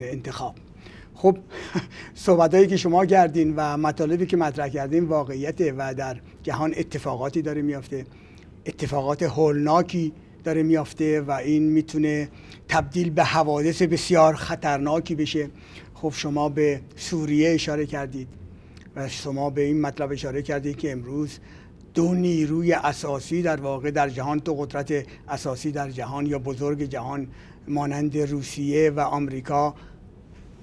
انتخاب خب هایی که شما کردین و مطالبی که مطرح کردین واقعیت و در جهان اتفاقاتی داره میافته اتفاقات هولناکی داره میافته و این میتونه تبدیل به حوادث بسیار خطرناکی بشه خب شما به سوریه اشاره کردید و شما به این مطلب اشاره کردید که امروز دو نیروی اساسی در واقع در جهان دو قدرت اساسی در جهان یا بزرگ جهان مانند روسیه و آمریکا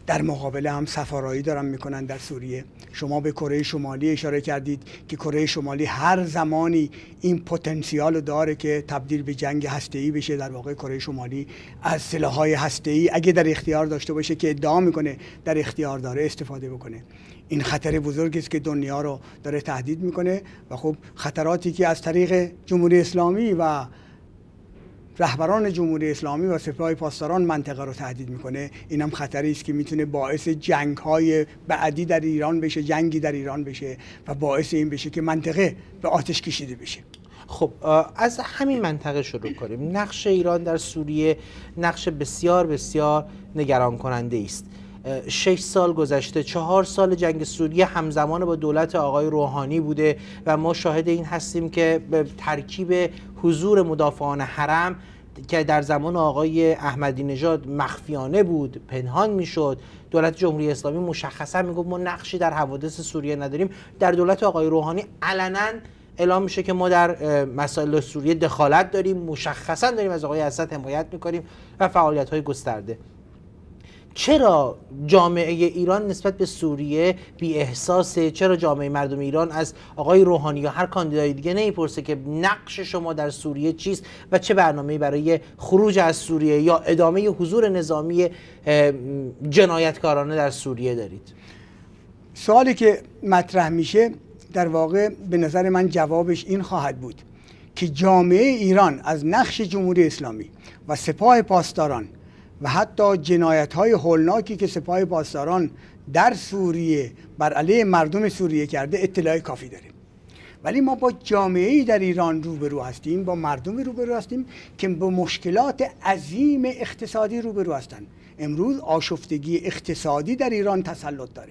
در مقابل هم سفارایی دارن میکنن در سوریه شما به کره شمالی اشاره کردید که کره شمالی هر زمانی این پتانسیال داره که تبدیل به جنگ هسته‌ای بشه در واقع کره شمالی از سلاح‌های هسته‌ای اگه در اختیار داشته باشه که ادعا میکنه در اختیار داره استفاده بکنه این خطر بزرگی است که دنیا رو داره تهدید میکنه و خب خطراتی که از طریق جمهوری اسلامی و رهبران جمهوری اسلامی و سپاه پاسداران منطقه رو تهدید میکنه اینم خطری است که میتونه باعث جنگ های بعدی در ایران بشه جنگی در ایران بشه و باعث این بشه که منطقه به آتش کشیده بشه خب از همین منطقه شروع کنیم نقش ایران در سوریه نقش بسیار بسیار نگران کننده است شش سال گذشته چهار سال جنگ سوریه همزمان با دولت آقای روحانی بوده و ما شاهد این هستیم که ترکیب حضور مدافعان حرم که در زمان آقای احمدی نژاد مخفیانه بود پنهان میشد دولت جمهوری اسلامی مشخصا میگفت ما نقشی در حوادث سوریه نداریم در دولت آقای روحانی علنا اعلام میشه که ما در مسائل سوریه دخالت داریم مشخصا داریم از آقای اسد حمایت میکنیم و فعالیت های گسترده چرا جامعه ایران نسبت به سوریه بی احساسه چرا جامعه مردم ایران از آقای روحانی یا هر کاندیدای دیگه نمیپرسه که نقش شما در سوریه چیست و چه برنامه‌ای برای خروج از سوریه یا ادامه حضور نظامی جنایتکارانه در سوریه دارید سوالی که مطرح میشه در واقع به نظر من جوابش این خواهد بود که جامعه ایران از نقش جمهوری اسلامی و سپاه پاسداران و حتی جنایت های هولناکی که سپاه پاسداران در سوریه بر علیه مردم سوریه کرده اطلاع کافی داریم ولی ما با جامعه در ایران روبرو هستیم با مردم روبرو هستیم که با مشکلات عظیم اقتصادی روبرو هستند امروز آشفتگی اقتصادی در ایران تسلط داره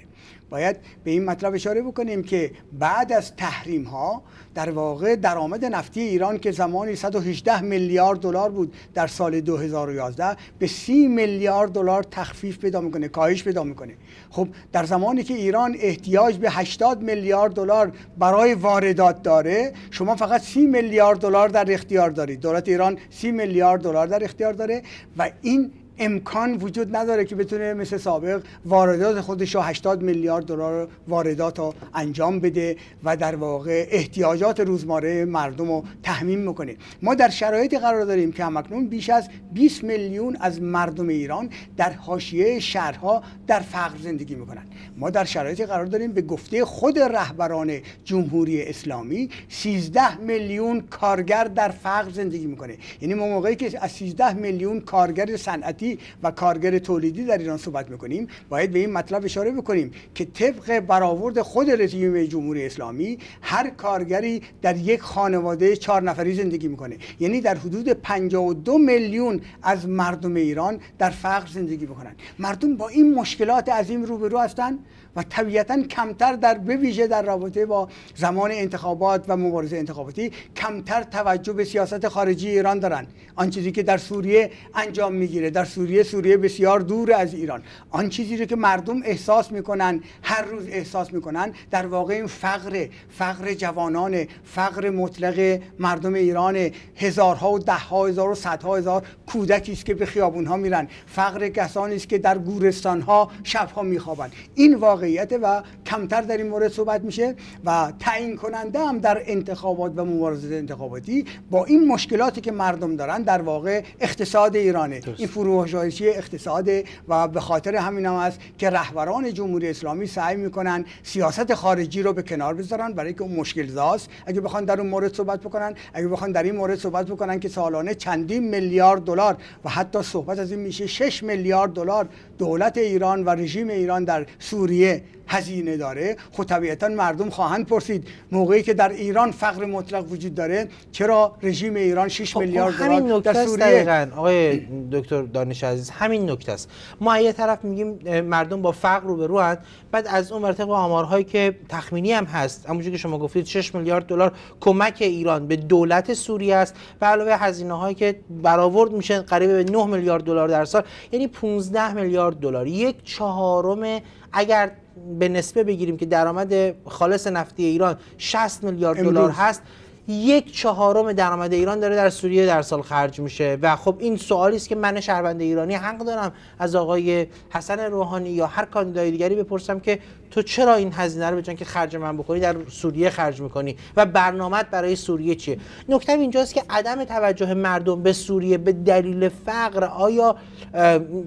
باید به این مطلب اشاره بکنیم که بعد از تحریم ها در واقع درآمد نفتی ایران که زمانی 118 میلیارد دلار بود در سال 2011 به 30 میلیارد دلار تخفیف پیدا میکنه کاهش پیدا میکنه خب در زمانی که ایران احتیاج به 80 میلیارد دلار برای واردات داره شما فقط 30 میلیارد دلار در اختیار دارید دولت ایران 30 میلیارد دلار در اختیار داره و این امکان وجود نداره که بتونه مثل سابق واردات خودش رو 80 میلیارد دلار واردات رو انجام بده و در واقع احتیاجات روزمره مردم رو تحمیم میکنه ما در شرایطی قرار داریم که همکنون بیش از 20 میلیون از مردم ایران در حاشیه شهرها در فقر زندگی میکنن ما در شرایطی قرار داریم به گفته خود رهبران جمهوری اسلامی 13 میلیون کارگر در فقر زندگی میکنه یعنی ما موقعی که از 13 میلیون کارگر صنعتی و کارگر تولیدی در ایران صحبت میکنیم باید به این مطلب اشاره بکنیم که طبق برآورد خود رژیم جمهوری اسلامی هر کارگری در یک خانواده چهار نفری زندگی میکنه یعنی در حدود 52 میلیون از مردم ایران در فقر زندگی میکنن مردم با این مشکلات عظیم روبرو هستند و طبیعتا کمتر در بویژه در رابطه با زمان انتخابات و مبارزه انتخاباتی کمتر توجه به سیاست خارجی ایران دارن آن چیزی که در سوریه انجام میگیره در سوریه سوریه بسیار دور از ایران آن چیزی رو که مردم احساس میکنن هر روز احساس میکنن در واقع این فقر فقر جوانان فقر مطلق مردم ایران هزارها و دهها هزار و صدها هزار کودکی است که به خیابونها میرن فقر کسانی است که در گورستانها شبها میخوابند این واقع و کمتر در این مورد صحبت میشه و تعیین کننده هم در انتخابات و مبارزات انتخاباتی با این مشکلاتی که مردم دارن در واقع اقتصاد ایرانه این این فروپاشی اقتصاد و به خاطر همین هم است که رهبران جمهوری اسلامی سعی میکنن سیاست خارجی رو به کنار بذارن برای که اون مشکل زاست اگه بخوان در اون مورد صحبت بکنن اگه بخوان در این مورد صحبت بکنن که سالانه چندین میلیارد دلار و حتی صحبت از این میشه 6 میلیارد دلار دولت ایران و رژیم ایران در سوریه هزینه داره خب طبیعتا مردم خواهند پرسید موقعی که در ایران فقر مطلق وجود داره چرا رژیم ایران 6 خب، خب، میلیارد دلار در سوریه دقیقاً آقای دکتر دانش عزیز همین نکته است ما یه طرف میگیم مردم با فقر رو به بعد از اون طبق آمارهایی که تخمینی هم هست همونجوری که شما گفتید 6 میلیارد دلار کمک ایران به دولت سوریه است و علاوه هزینه هایی که برآورد میشه قریب به 9 میلیارد دلار در سال یعنی 15 میلیارد دلار یک چهارم اگر به نسبه بگیریم که درآمد خالص نفتی ایران 60 میلیارد دلار هست یک چهارم درآمد ایران داره در سوریه در سال خرج میشه و خب این سوالی است که من شهروند ایرانی حق دارم از آقای حسن روحانی یا هر کاندیدای دیگری بپرسم که تو چرا این هزینه رو بجن که خرج من بکنی در سوریه خرج میکنی و برنامهت برای سوریه چیه نکته اینجاست که عدم توجه مردم به سوریه به دلیل فقر آیا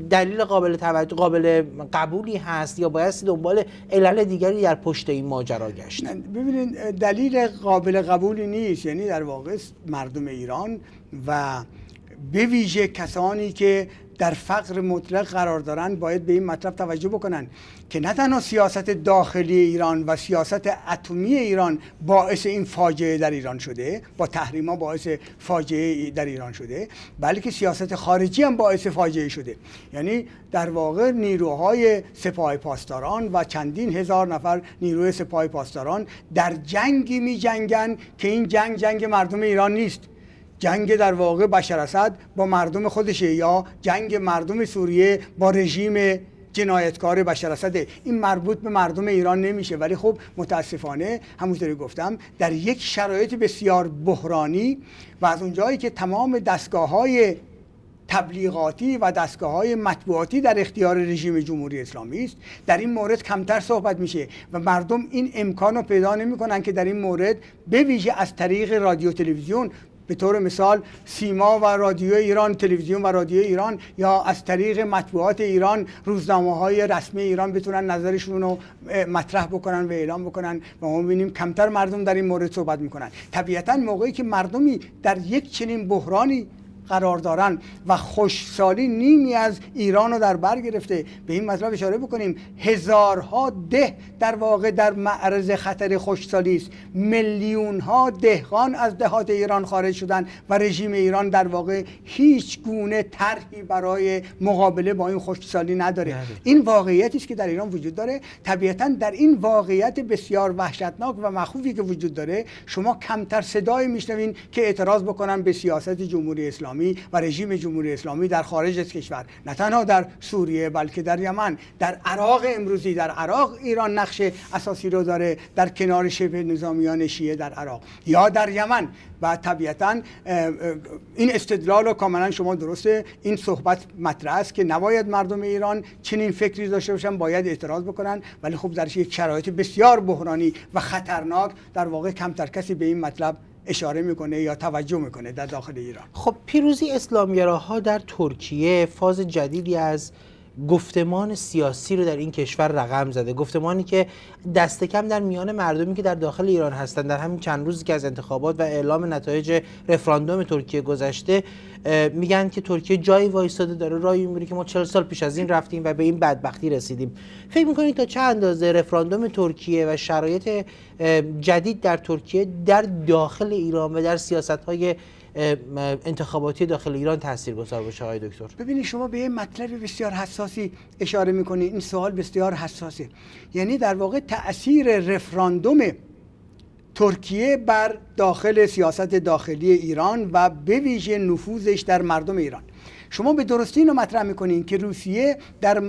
دلیل قابل توجه قابل قبولی هست یا باید دنبال علل دیگری در پشت این ماجرا گشت ببینید دلیل قابل قبولی نیست یعنی در واقع مردم ایران و به ویژه کسانی که در فقر مطلق قرار دارن باید به این مطلب توجه بکنن که نه تنها سیاست داخلی ایران و سیاست اتمی ایران باعث این فاجعه در ایران شده با تحریما باعث فاجعه در ایران شده بلکه سیاست خارجی هم باعث فاجعه شده یعنی در واقع نیروهای سپاه پاسداران و چندین هزار نفر نیروی سپاه پاسداران در جنگی می جنگن که این جنگ جنگ مردم ایران نیست جنگ در واقع بشر اسد با مردم خودشه یا جنگ مردم سوریه با رژیم جنایتکار بشر اسد این مربوط به مردم ایران نمیشه ولی خب متاسفانه همونطوری گفتم در یک شرایط بسیار بحرانی و از اونجایی که تمام دستگاه های تبلیغاتی و دستگاه های مطبوعاتی در اختیار رژیم جمهوری اسلامی است در این مورد کمتر صحبت میشه و مردم این امکان رو پیدا نمیکنن که در این مورد به ویژه از طریق رادیو تلویزیون به طور مثال سیما و رادیو ایران تلویزیون و رادیو ایران یا از طریق مطبوعات ایران روزنامه های رسمی ایران بتونن نظرشون رو مطرح بکنن و اعلام بکنن و ما میبینیم کمتر مردم در این مورد صحبت میکنن طبیعتا موقعی که مردمی در یک چنین بحرانی قرار دارن و خوشسالی نیمی از ایران رو در بر گرفته به این مطلب اشاره بکنیم هزارها ده در واقع در معرض خطر خوشسالی است میلیون ها دهقان از دهات ایران خارج شدن و رژیم ایران در واقع هیچ گونه طرحی برای مقابله با این خوشسالی نداره بله. این واقعیتی است که در ایران وجود داره طبیعتا در این واقعیت بسیار وحشتناک و مخوفی که وجود داره شما کمتر صدای میشنوین که اعتراض بکنن به سیاست جمهوری اسلامی اسلامی و رژیم جمهوری اسلامی در خارج از کشور نه تنها در سوریه بلکه در یمن در عراق امروزی در عراق ایران نقش اساسی رو داره در کنار شبه نظامیان شیعه در عراق یا در یمن و طبیعتا این استدلال رو کاملا شما درسته این صحبت مطرح است که نباید مردم ایران چنین فکری داشته باشن باید اعتراض بکنن ولی خب در یک شرایط بسیار بحرانی و خطرناک در واقع کمتر کسی به این مطلب اشاره میکنه یا توجه میکنه در داخل ایران خب پیروزی اسلامگراها در ترکیه فاز جدیدی از گفتمان سیاسی رو در این کشور رقم زده گفتمانی که دست کم در میان مردمی که در داخل ایران هستند در همین چند روزی که از انتخابات و اعلام نتایج رفراندوم ترکیه گذشته میگن که ترکیه جایی وایستاده داره رای میره که ما 40 سال پیش از این رفتیم و به این بدبختی رسیدیم فکر میکنید تا چه اندازه رفراندوم ترکیه و شرایط جدید در ترکیه در داخل ایران و در سیاست انتخاباتی داخل ایران تاثیرگذار باشه آقای دکتر ببینید شما به یه مطلب بسیار حساسی اشاره میکنید این سوال بسیار حساسه یعنی در واقع تاثیر رفراندوم ترکیه بر داخل سیاست داخلی ایران و به ویژه نفوذش در مردم ایران شما به درستی اینو مطرح میکنین که روسیه در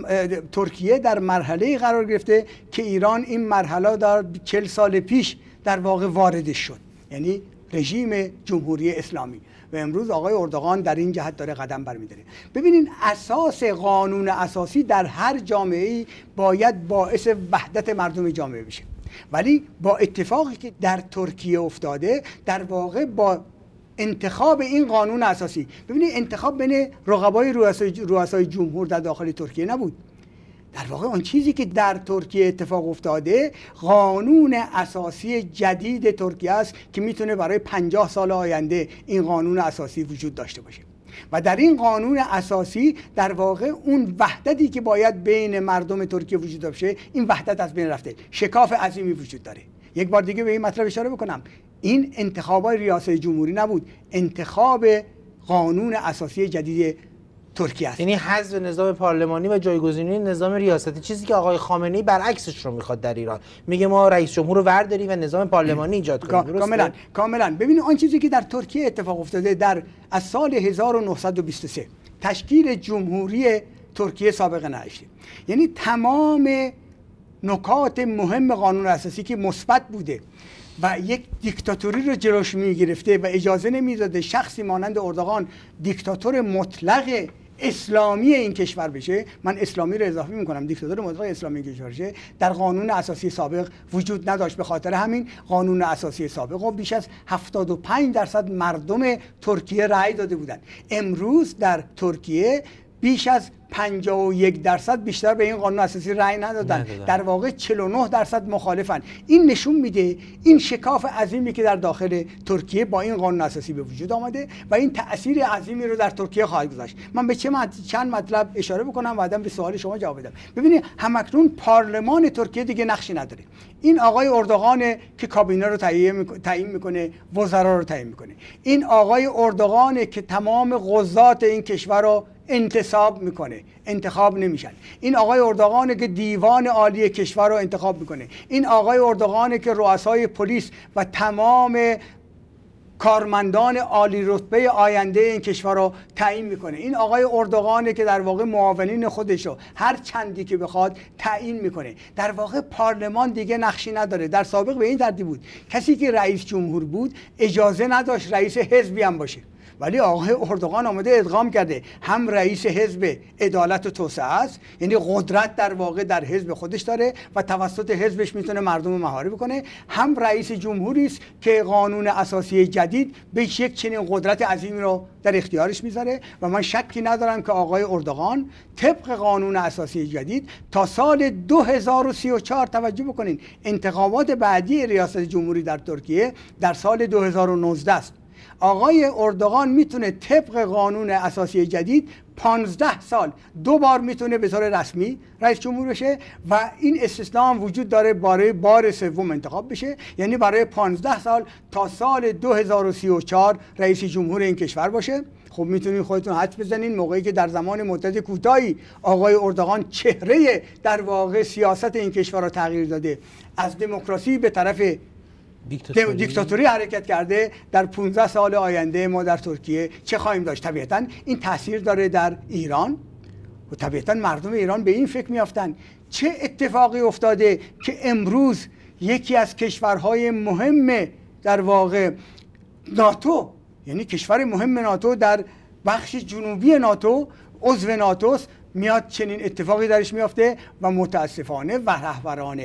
ترکیه در مرحله قرار گرفته که ایران این مرحله در چل سال پیش در واقع واردش شد یعنی رژیم جمهوری اسلامی و امروز آقای اردوغان در این جهت داره قدم برمیداره ببینین اساس قانون اساسی در هر جامعه ای باید باعث وحدت مردم جامعه بشه ولی با اتفاقی که در ترکیه افتاده در واقع با انتخاب این قانون اساسی ببینید انتخاب بین رقبای رؤسای جمهور در داخل ترکیه نبود در واقع آن چیزی که در ترکیه اتفاق افتاده قانون اساسی جدید ترکیه است که میتونه برای 50 سال آینده این قانون اساسی وجود داشته باشه و در این قانون اساسی در واقع اون وحدتی که باید بین مردم ترکیه وجود داشته این وحدت از بین رفته شکاف عظیمی وجود داره یک بار دیگه به این مطلب اشاره بکنم این انتخابای ریاست جمهوری نبود انتخاب قانون اساسی جدید ترکیه است یعنی حذف نظام پارلمانی و جایگزینی نظام ریاستی چیزی که آقای خامنه‌ای برعکسش رو میخواد در ایران میگه ما رئیس جمهور رو ورداریم و نظام پارلمانی ایجاد کنیم کاملا کاملا ببینید آن چیزی که در ترکیه اتفاق افتاده در از سال 1923 تشکیل جمهوری ترکیه سابقه نداشت یعنی تمام نکات مهم قانون اساسی که مثبت بوده و یک دیکتاتوری رو جلوش میگرفته و اجازه نمیداده شخصی مانند اردوغان دیکتاتور مطلق اسلامی این کشور بشه من اسلامی رو اضافه میکنم دیکتاتور مطلق اسلامی کشور بشه در قانون اساسی سابق وجود نداشت به خاطر همین قانون اساسی سابق و بیش از 75 درصد مردم ترکیه رأی داده بودند امروز در ترکیه بیش از 51 درصد بیشتر به این قانون اساسی رأی ندادن در واقع 49 درصد مخالفن این نشون میده این شکاف عظیمی که در داخل ترکیه با این قانون اساسی به وجود آمده و این تاثیر عظیمی رو در ترکیه خواهد گذاشت من به چه چند مطلب اشاره بکنم بعدم به سوال شما جواب بدم ببینید همکنون پارلمان ترکیه دیگه نقشی نداره این آقای اردوغان که کابینه رو تعیین میکنه وزرا رو تعیین میکنه این آقای اردوغان که تمام قضات این کشور رو انتصاب میکنه انتخاب نمیشن این آقای اردوغانه که دیوان عالی کشور رو انتخاب میکنه این آقای اردوغانه که رؤسای پلیس و تمام کارمندان عالی رتبه آینده این کشور رو تعیین میکنه این آقای اردوغانه که در واقع معاونین خودش رو هر چندی که بخواد تعیین میکنه در واقع پارلمان دیگه نقشی نداره در سابق به این ترتیب بود کسی که رئیس جمهور بود اجازه نداشت رئیس حزبی هم باشه ولی آقای اردوغان آمده ادغام کرده هم رئیس حزب عدالت و توسعه است یعنی قدرت در واقع در حزب خودش داره و توسط حزبش میتونه مردم رو بکنه کنه هم رئیس جمهوری است که قانون اساسی جدید به یک چنین قدرت عظیمی رو در اختیارش میذاره و من شکی ندارم که آقای اردوغان طبق قانون اساسی جدید تا سال 2034 توجه بکنین انتخابات بعدی ریاست جمهوری در ترکیه در سال 2019 است آقای اردوغان میتونه طبق قانون اساسی جدید 15 سال دو بار میتونه به طور رسمی رئیس جمهور بشه و این استثنا وجود داره برای بار سوم انتخاب بشه یعنی برای 15 سال تا سال 2034 رئیس جمهور این کشور باشه خب میتونید خودتون حد بزنین موقعی که در زمان مدت کوتاهی آقای اردوغان چهره در واقع سیاست این کشور را تغییر داده از دموکراسی به طرف دیکتاتوری. حرکت کرده در 15 سال آینده ما در ترکیه چه خواهیم داشت طبیعتا این تاثیر داره در ایران و طبیعتا مردم ایران به این فکر میافتن چه اتفاقی افتاده که امروز یکی از کشورهای مهم در واقع ناتو یعنی کشور مهم ناتو در بخش جنوبی ناتو عضو ناتوس میاد چنین اتفاقی درش میافته و متاسفانه و رهبران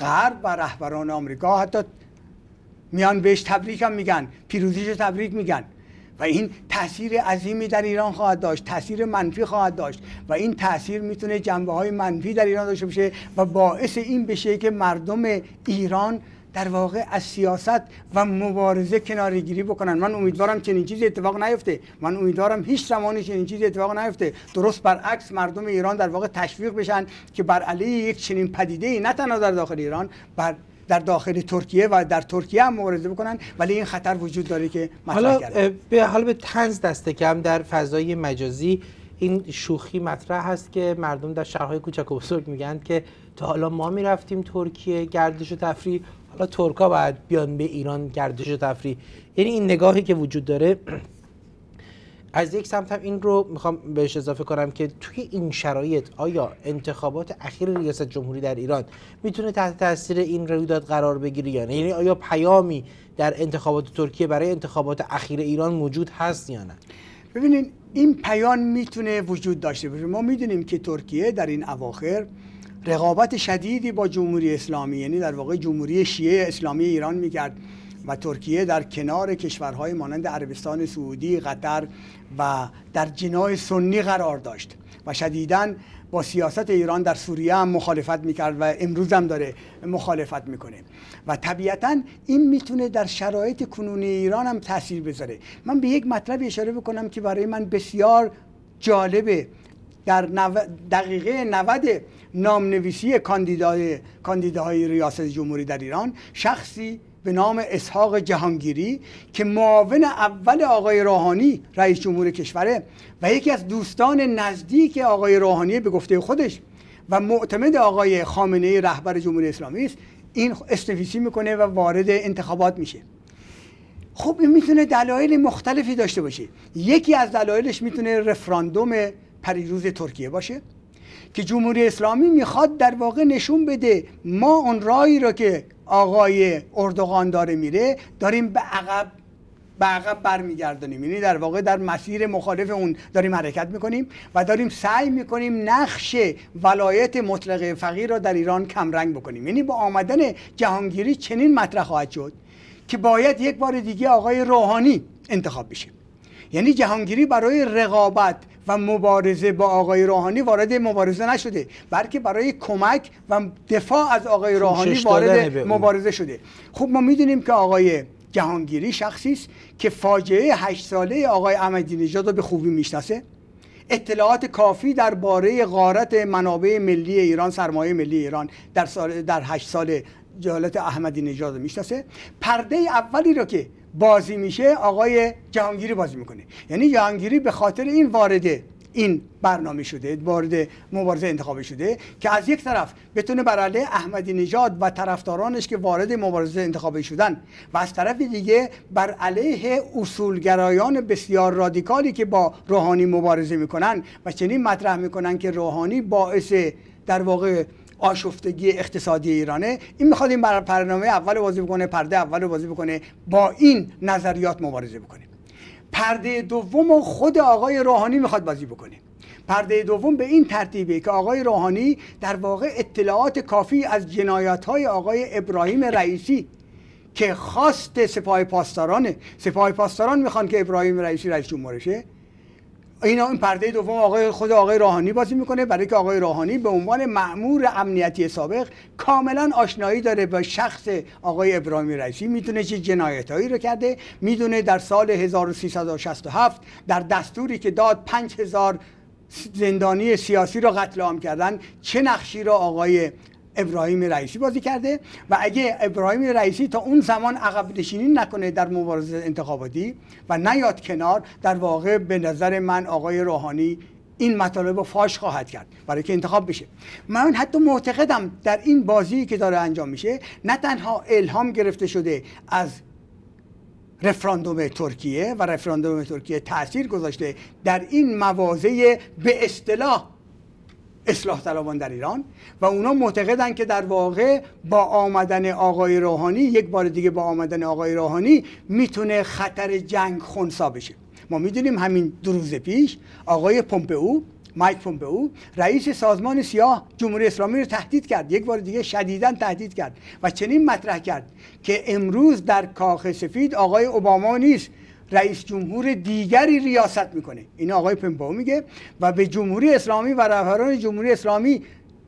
غرب و رهبران آمریکا حتی میان بهش تبریک هم میگن پیروزیش تبریک میگن و این تاثیر عظیمی در ایران خواهد داشت تاثیر منفی خواهد داشت و این تاثیر میتونه جنبه های منفی در ایران داشته باشه و باعث این بشه که مردم ایران در واقع از سیاست و مبارزه کنارگیری بکنن من امیدوارم چنین چیزی اتفاق نیفته من امیدوارم هیچ زمانی چنین چیزی اتفاق نیفته درست برعکس مردم ایران در واقع تشویق بشن که بر علیه یک چنین پدیده ای نه تنها در داخل ایران بر در داخل ترکیه و در ترکیه هم مبارزه بکنن ولی این خطر وجود داره که حالا به حال به تنز دست کم در فضای مجازی این شوخی مطرح هست که مردم در شهرهای کوچک و بزرگ میگن که تا حالا ما میرفتیم ترکیه گردش و تفریح حالا ترکا باید بیان به ایران گردش و تفریح یعنی این نگاهی که وجود داره از یک سمت هم این رو میخوام بهش اضافه کنم که توی این شرایط آیا انتخابات اخیر ریاست جمهوری در ایران میتونه تحت تاثیر این رویداد قرار بگیره یا نه یعنی آیا پیامی در انتخابات ترکیه برای انتخابات اخیر ایران موجود هست یا نه ببینید این پیام میتونه وجود داشته باشه ما میدونیم که ترکیه در این اواخر رقابت شدیدی با جمهوری اسلامی یعنی در واقع جمهوری شیعه اسلامی ایران میکرد و ترکیه در کنار کشورهای مانند عربستان سعودی قطر و در جناه سنی قرار داشت و شدیداً با سیاست ایران در سوریه هم مخالفت میکرد و امروز هم داره مخالفت میکنه و طبیعتا این میتونه در شرایط کنونی ایران هم تاثیر بذاره من به یک مطلب اشاره بکنم که برای من بسیار جالبه در دقیقه 90 نامنویسی کاندیدای کاندیداهای ریاست جمهوری در ایران شخصی به نام اسحاق جهانگیری که معاون اول آقای روحانی رئیس جمهور کشوره و یکی از دوستان نزدیک آقای روحانی به گفته خودش و معتمد آقای خامنه رهبر جمهوری اسلامی است این استفیسی میکنه و وارد انتخابات میشه خب این میتونه دلایل مختلفی داشته باشه یکی از دلایلش میتونه رفراندوم پریروز ترکیه باشه که جمهوری اسلامی میخواد در واقع نشون بده ما اون راهی را که آقای اردوغان داره میره داریم به عقب به عقب برمیگردانیم یعنی در واقع در مسیر مخالف اون داریم حرکت میکنیم و داریم سعی میکنیم نقش ولایت مطلق فقیر را در ایران کمرنگ بکنیم یعنی با آمدن جهانگیری چنین مطرح خواهد شد که باید یک بار دیگه آقای روحانی انتخاب بشه یعنی جهانگیری برای رقابت و مبارزه با آقای روحانی وارد مبارزه نشده بلکه برای کمک و دفاع از آقای روحانی وارد مبارزه شده خب ما میدونیم که آقای جهانگیری شخصی است که فاجعه هشت ساله آقای احمدی نژاد رو به خوبی میشناسه اطلاعات کافی درباره غارت منابع ملی ایران سرمایه ملی ایران در سال در 8 سال جهالت احمدی نژاد میشناسه پرده اولی رو که بازی میشه آقای جهانگیری بازی میکنه یعنی جهانگیری به خاطر این وارده این برنامه شده وارد مبارزه انتخابی شده که از یک طرف بتونه بر علیه احمدی نژاد و طرفدارانش که وارد مبارزه انتخابی شدن و از طرف دیگه بر علیه اصولگرایان بسیار رادیکالی که با روحانی مبارزه میکنن و چنین مطرح میکنن که روحانی باعث در واقع آشفتگی اقتصادی ایرانه این میخواد این برنامه اول بازی بکنه پرده اول بازی بکنه با این نظریات مبارزه بکنه پرده دوم خود آقای روحانی میخواد بازی بکنه پرده دوم به این ترتیبه که آقای روحانی در واقع اطلاعات کافی از جنایات های آقای ابراهیم رئیسی که خواست سپاه پاسدارانه سپاه پاسداران میخوان که ابراهیم رئیسی رئیس جمهورشه این این پرده دوم آقای خود آقای راهانی بازی میکنه برای که آقای راهانی به عنوان معمور امنیتی سابق کاملا آشنایی داره با شخص آقای ابراهیم رئیسی میدونه چه جنایتایی رو کرده میدونه در سال 1367 در دستوری که داد 5000 زندانی سیاسی رو قتل عام کردن چه نقشی رو آقای ابراهیم رئیسی بازی کرده و اگه ابراهیم رئیسی تا اون زمان عقب نشینی نکنه در مبارزه انتخاباتی و نیاد کنار در واقع به نظر من آقای روحانی این مطالب رو فاش خواهد کرد برای که انتخاب بشه من حتی معتقدم در این بازی که داره انجام میشه نه تنها الهام گرفته شده از رفراندوم ترکیه و رفراندوم ترکیه تاثیر گذاشته در این موازه به اصطلاح اصلاح طلبان در ایران و اونا معتقدن که در واقع با آمدن آقای روحانی یک بار دیگه با آمدن آقای روحانی میتونه خطر جنگ خونسا بشه ما میدونیم همین دو روز پیش آقای پومپئو مایک پومپئو رئیس سازمان سیاه جمهوری اسلامی رو تهدید کرد یک بار دیگه شدیدا تهدید کرد و چنین مطرح کرد که امروز در کاخ سفید آقای اوباما نیست رئیس جمهور دیگری ریاست میکنه این آقای پمپئو میگه و به جمهوری اسلامی و رهبران جمهوری اسلامی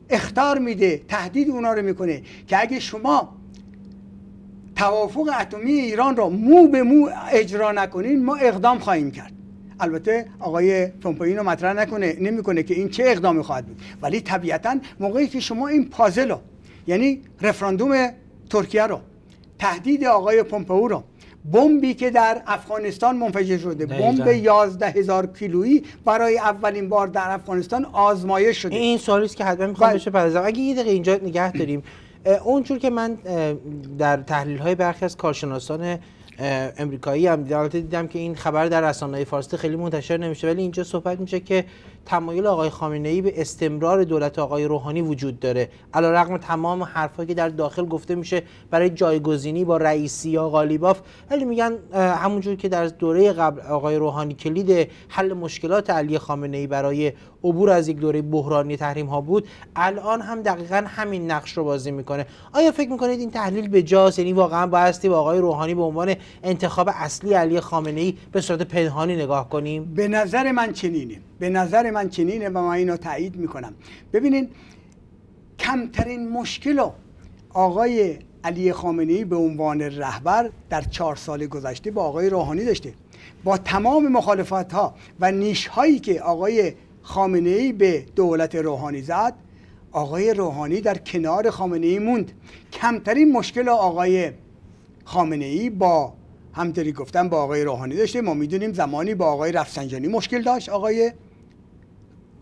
اختار میده تهدید اونا رو میکنه که اگه شما توافق اتمی ایران را مو به مو اجرا نکنین ما اقدام خواهیم کرد البته آقای پمپئو اینو مطرح نکنه نمیکنه که این چه اقدامی خواهد بود ولی طبیعتا موقعی که شما این پازل رو یعنی رفراندوم ترکیه رو تهدید آقای پمپئو رو بمبی که در افغانستان منفجر شده بمب 11 هزار کیلویی برای اولین بار در افغانستان آزمایش شده این سوالی است که حتما میخوام بشه پردازم اگه یه دقیقه اینجا نگه داریم اونجور که من در تحلیل های برخی از کارشناسان امریکایی هم دیدم دیدم که این خبر در های فارسی خیلی منتشر نمیشه ولی اینجا صحبت میشه که تمایل آقای خامنه ای به استمرار دولت آقای روحانی وجود داره رغم تمام حرفایی که در داخل گفته میشه برای جایگزینی با رئیسی یا قالیباف ولی میگن همونجور که در دوره قبل آقای روحانی کلید حل مشکلات علی خامنه ای برای عبور از یک دوره بحرانی تحریم ها بود الان هم دقیقا همین نقش رو بازی میکنه آیا فکر میکنید این تحلیل به جاست یعنی واقعا بایستی با آقای روحانی به عنوان انتخاب اصلی علی خامنه ای به صورت پنهانی نگاه کنیم به نظر من چنینه به نظر من چنینه و من اینو تایید میکنم ببینین کمترین مشکل رو آقای علی ای به عنوان رهبر در چهار سال گذشته با آقای روحانی داشته با تمام مخالفت ها و نیش هایی که آقای خامنه ای به دولت روحانی زد آقای روحانی در کنار خامنه ای موند کمترین مشکل آقای خامنه ای با همطوری گفتم با آقای روحانی داشته ما میدونیم زمانی با آقای رفسنجانی مشکل داشت آقای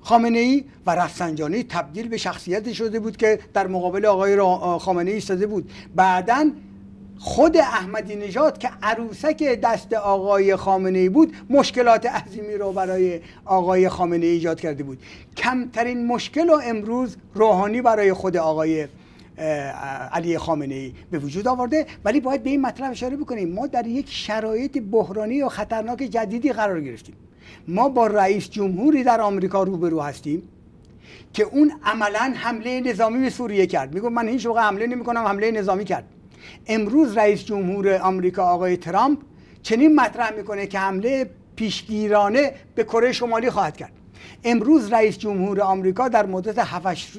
خامنه ای و رفسنجانی تبدیل به شخصیتی شده بود که در مقابل آقای خامنه ای ایستاده بود بعدا خود احمدی نژاد که عروسک دست آقای خامنه ای بود مشکلات عظیمی رو برای آقای خامنه ای ایجاد کرده بود کمترین مشکل و امروز روحانی برای خود آقای علی خامنه ای به وجود آورده ولی باید به این مطلب اشاره بکنیم ما در یک شرایط بحرانی و خطرناک جدیدی قرار گرفتیم ما با رئیس جمهوری در آمریکا روبرو هستیم که اون عملا حمله نظامی به سوریه کرد میگه من هیچ وقت حمله نمیکنم حمله نظامی کرد امروز رئیس جمهور آمریکا آقای ترامپ چنین مطرح میکنه که حمله پیشگیرانه به کره شمالی خواهد کرد امروز رئیس جمهور آمریکا در مدت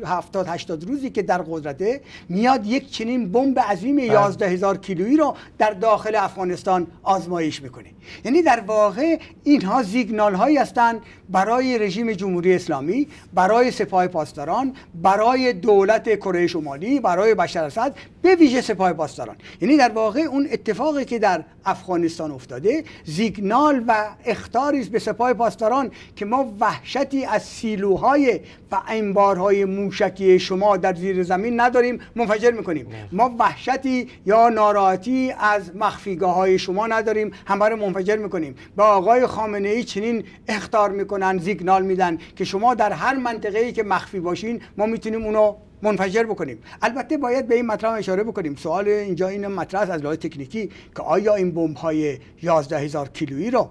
70 80 روزی که در قدرته میاد یک چنین بمب عظیم 11000 بله. هزار کیلویی رو در داخل افغانستان آزمایش میکنه یعنی در واقع اینها زیگنال هایی هستند برای رژیم جمهوری اسلامی برای سپاه پاسداران برای دولت کره شمالی برای بشار اسد به ویژه سپاه پاسداران یعنی در واقع اون اتفاقی که در افغانستان افتاده زیگنال و اختاری به سپاه پاسداران که ما وحشت وحشتی از سیلوهای و انبارهای موشکی شما در زیر زمین نداریم منفجر میکنیم ما وحشتی یا ناراحتی از مخفیگاه های شما نداریم همه رو منفجر میکنیم به آقای خامنه ای چنین اختار میکنن زیگنال میدن که شما در هر منطقه ای که مخفی باشین ما میتونیم اونو منفجر بکنیم البته باید به این مطلب اشاره بکنیم سوال اینجا این مطرح از لحاظ تکنیکی که آیا این بمب های 11 کیلویی رو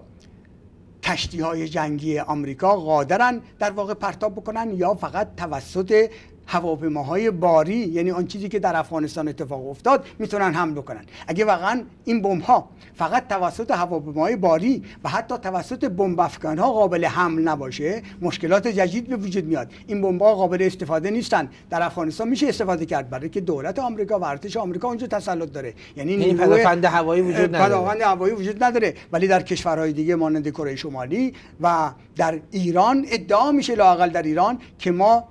کشتی های جنگی آمریکا قادرن در واقع پرتاب بکنن یا فقط توسط هواپیماهای باری یعنی آن چیزی که در افغانستان اتفاق افتاد میتونن حمل کنن اگه واقعا این بمب ها فقط توسط هواپیماهای باری و حتی توسط بمب ها قابل حمل نباشه مشکلات جدید به وجود میاد این بمب ها قابل استفاده نیستن در افغانستان میشه استفاده کرد برای که دولت آمریکا و ارتش آمریکا اونجا تسلط داره یعنی این یعنی پدافند هوایی وجود نداره هوایی وجود نداره ولی در کشورهای دیگه مانند کره شمالی و در ایران ادعا میشه لاقل در ایران که ما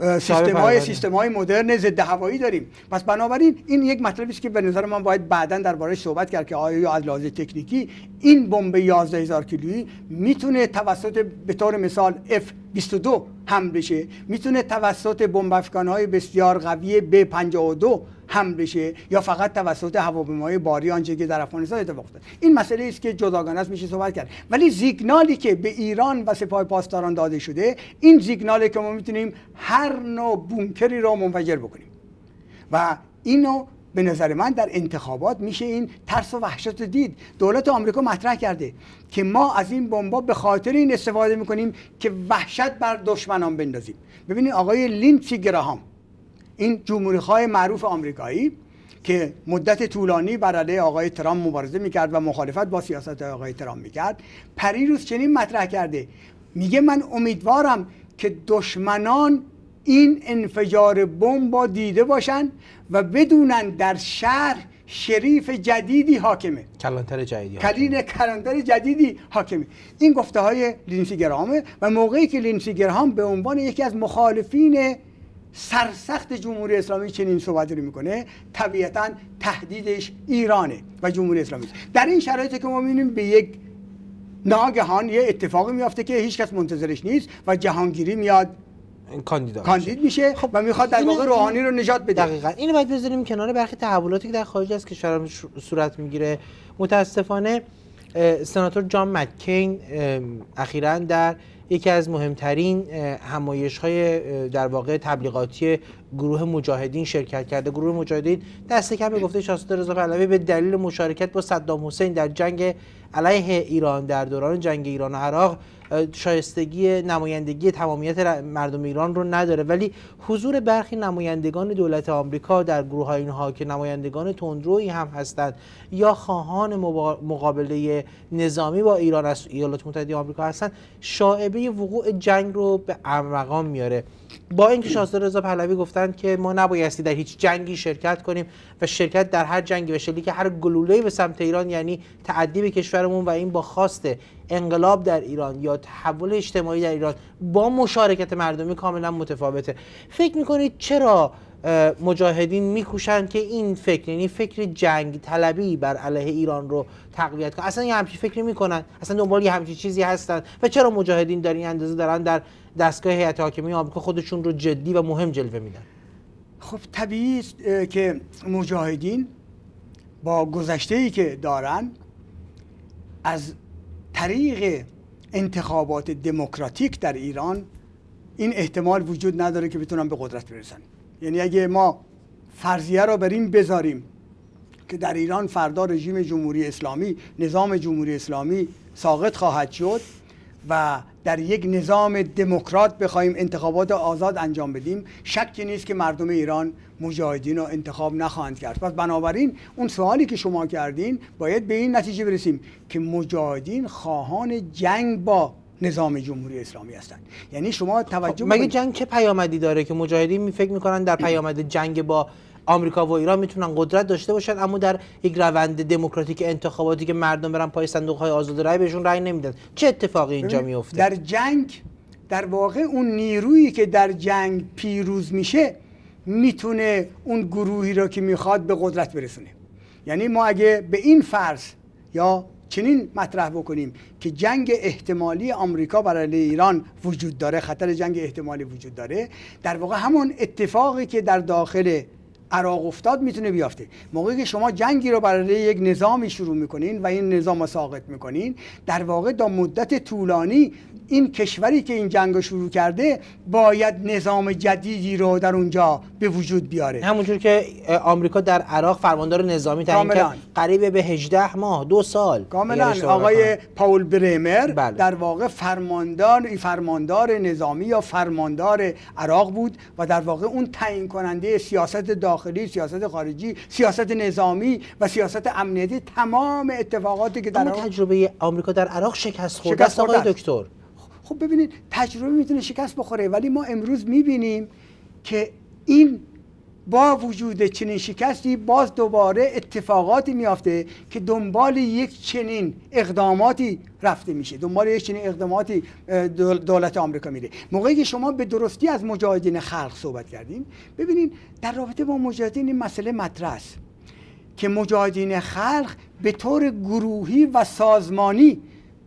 سیستم های سیستم های مدرن ضد هوایی داریم پس بنابراین این یک مطلبی است که به نظر من باید بعدا درباره صحبت کرد که آیا از لحاظ تکنیکی این بمب 11000 کیلویی میتونه توسط به طور مثال F 22 هم بشه میتونه توسط بمب های بسیار قوی B 52 هم بشه یا فقط توسط هواپیماهای باری آنچه که در افغانستان اتفاق افتاد این مسئله است که جداگانه است میشه صحبت کرد ولی زیگنالی که به ایران و سپاه پاسداران داده شده این زیگنالی که ما میتونیم هر نوع بونکری را منفجر بکنیم و اینو به نظر من در انتخابات میشه این ترس و وحشت رو دید دولت آمریکا مطرح کرده که ما از این بمبا به خاطر این استفاده میکنیم که وحشت بر دشمنان بندازیم ببینید آقای لینچی گراهام این جمهوری های معروف آمریکایی که مدت طولانی بر علیه آقای ترامپ مبارزه میکرد و مخالفت با سیاست آقای ترامپ میکرد روز چنین مطرح کرده میگه من امیدوارم که دشمنان این انفجار بمب با دیده باشن و بدونن در شهر شریف جدیدی حاکمه کلانتر جدیدی کلین کلانتر جدیدی حاکمه این گفته های لینسی گرامه و موقعی که لینسی گرام به عنوان یکی از مخالفین سرسخت جمهوری اسلامی چنین صحبتی رو میکنه طبیعتا تهدیدش ایرانه و جمهوری اسلامی در این شرایطی که ما میبینیم به یک ناگهان یه اتفاقی میافته که هیچکس منتظرش نیست و جهانگیری میاد کاندیدا کاندید میشه خب و میخواد در واقع روحانی رو نجات بده دقیقا اینو باید بذاریم کنار برخی تحولاتی که در خارج از کشور صورت میگیره متاسفانه سناتور جان مککین اخیرا در یکی از مهمترین همایش های در واقع تبلیغاتی گروه مجاهدین شرکت کرده گروه مجاهدین دست کم به گفته شاسته رضا پهلوی به دلیل مشارکت با صدام حسین در جنگ علیه ایران در دوران جنگ ایران و عراق شایستگی نمایندگی تمامیت مردم ایران رو نداره ولی حضور برخی نمایندگان دولت آمریکا در گروه های اینها که نمایندگان تندرویی هم هستند یا خواهان مقابله نظامی با ایران از ایالات متحده آمریکا هستند شاعبه وقوع جنگ رو به ارمغان میاره با اینکه شاهزاده رضا پهلوی گفتند که ما نبایستی در هیچ جنگی شرکت کنیم و شرکت در هر جنگی و که هر گلوله‌ای به سمت ایران یعنی تعدی به کشورمون و این با خواست انقلاب در ایران یا تحول اجتماعی در ایران با مشارکت مردمی کاملا متفاوته فکر میکنید چرا مجاهدین میکوشن که این فکر یعنی فکر جنگ طلبی بر علیه ایران رو تقویت کنن اصلا یه فکر فکری میکنن اصلا دنبال یه همچی چیزی هستن و چرا مجاهدین در این اندازه دارن در دستگاه هیئت حاکمی آمریکا خودشون رو جدی و مهم جلوه میدن خب طبیعی است که مجاهدین با گذشته ای که دارن از طریق انتخابات دموکراتیک در ایران این احتمال وجود نداره که بتونن به قدرت برسن یعنی اگه ما فرضیه را بریم این بذاریم که در ایران فردا رژیم جمهوری اسلامی نظام جمهوری اسلامی ساقط خواهد شد و در یک نظام دموکرات بخوایم انتخابات آزاد انجام بدیم شکی نیست که مردم ایران مجاهدین رو انتخاب نخواهند کرد پس بنابراین اون سوالی که شما کردین باید به این نتیجه برسیم که مجاهدین خواهان جنگ با نظام جمهوری اسلامی هستند یعنی شما خب، توجه مگه جنگ چه پیامدی داره که مجاهدین می فکر میکنن در پیامد جنگ با آمریکا و ایران میتونن قدرت داشته باشن اما در یک روند دموکراتیک انتخاباتی که مردم برن پای صندوق های آزاد رای بهشون رای نمیدن چه اتفاقی اینجا میفته در جنگ در واقع اون نیرویی که در جنگ پیروز میشه میتونه اون گروهی را که میخواد به قدرت برسونه یعنی ما اگه به این فرض یا چنین مطرح بکنیم که جنگ احتمالی آمریکا برای ایران وجود داره خطر جنگ احتمالی وجود داره در واقع همون اتفاقی که در داخل عراق افتاد میتونه بیافته موقعی که شما جنگی رو برای یک نظامی شروع میکنین و این نظام رو ساقط میکنین در واقع تا مدت طولانی این کشوری که این جنگ شروع کرده باید نظام جدیدی رو در اونجا به وجود بیاره همونجور که آمریکا در عراق فرماندار نظامی تعیین کرد قریب به 18 ماه دو سال کاملا یعنی آقای پاول برمر بله. در واقع فرماندار فرماندار نظامی یا فرماندار عراق بود و در واقع اون تعیین کننده سیاست داخلی سیاست خارجی سیاست نظامی و سیاست امنیتی تمام اتفاقاتی که در تجربه آمریکا در عراق شکست خورد شکست آقای دکتر خب ببینید تجربه میتونه شکست بخوره ولی ما امروز میبینیم که این با وجود چنین شکستی باز دوباره اتفاقاتی میافته که دنبال یک چنین اقداماتی رفته میشه دنبال یک چنین اقداماتی دولت آمریکا میره موقعی که شما به درستی از مجاهدین خلق صحبت کردین ببینید در رابطه با مجاهدین این مسئله مطرح که مجاهدین خلق به طور گروهی و سازمانی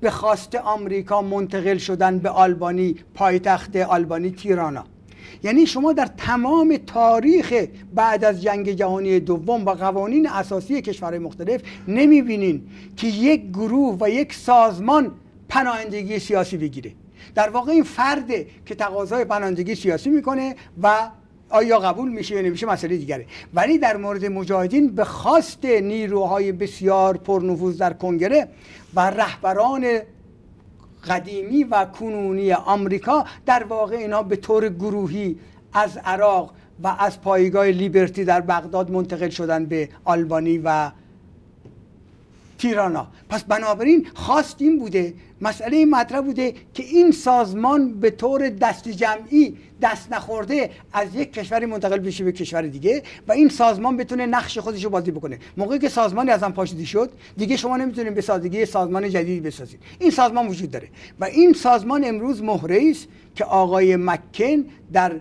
به خواست آمریکا منتقل شدن به آلبانی پایتخت آلبانی تیرانا یعنی شما در تمام تاریخ بعد از جنگ جهانی دوم و قوانین اساسی کشورهای مختلف نمیبینین که یک گروه و یک سازمان پناهندگی سیاسی بگیره در واقع این فرده که تقاضای پناهندگی سیاسی میکنه و آیا قبول میشه یا نمیشه مسئله دیگره ولی در مورد مجاهدین به خواست نیروهای بسیار پرنفوذ در کنگره و رهبران قدیمی و کنونی آمریکا در واقع اینا به طور گروهی از عراق و از پایگاه لیبرتی در بغداد منتقل شدن به آلبانی و تیرانا پس بنابراین خواست این بوده مسئله مطرح بوده که این سازمان به طور دست جمعی دست نخورده از یک کشوری منتقل بشه به کشور دیگه و این سازمان بتونه نقش خودش رو بازی بکنه موقعی که سازمانی از هم پاشیده شد دیگه شما نمیتونید به سازگی سازمان جدیدی بسازید این سازمان وجود داره و این سازمان امروز مهره است که آقای مکن در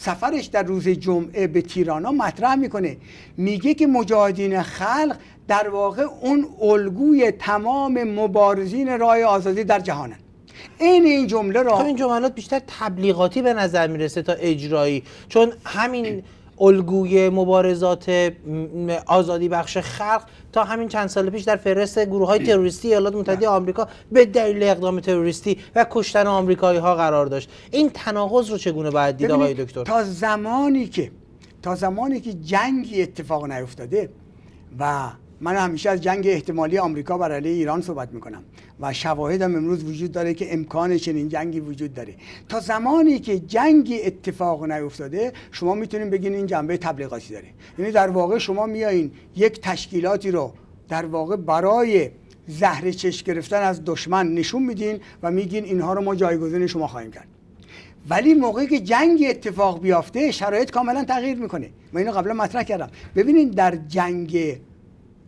سفرش در روز جمعه به تیرانا مطرح میکنه میگه که مجاهدین خلق در واقع اون الگوی تمام مبارزین راه آزادی در جهانن این این جمله را خب این جملات بیشتر تبلیغاتی به نظر میرسه تا اجرایی چون همین الگوی مبارزات آزادی بخش خلق تا همین چند سال پیش در فرست گروه های تروریستی ایالات متحده آمریکا به دلیل اقدام تروریستی و کشتن آمریکایی ها قرار داشت این تناقض رو چگونه باید دید آقای دکتر تا زمانی که تا زمانی که جنگی اتفاق نیفتاده و من همیشه از جنگ احتمالی آمریکا بر علیه ایران صحبت میکنم و شواهد هم امروز وجود داره که امکان چنین جنگی وجود داره تا زمانی که جنگی اتفاق نیفتاده شما میتونید بگین این جنبه تبلیغاتی داره یعنی در واقع شما میایین یک تشکیلاتی رو در واقع برای زهر چش گرفتن از دشمن نشون میدین و میگین اینها رو ما جایگزین شما خواهیم کرد ولی موقعی که جنگ اتفاق بیافته شرایط کاملا تغییر میکنه من اینو قبلا مطرح کردم ببینین در جنگ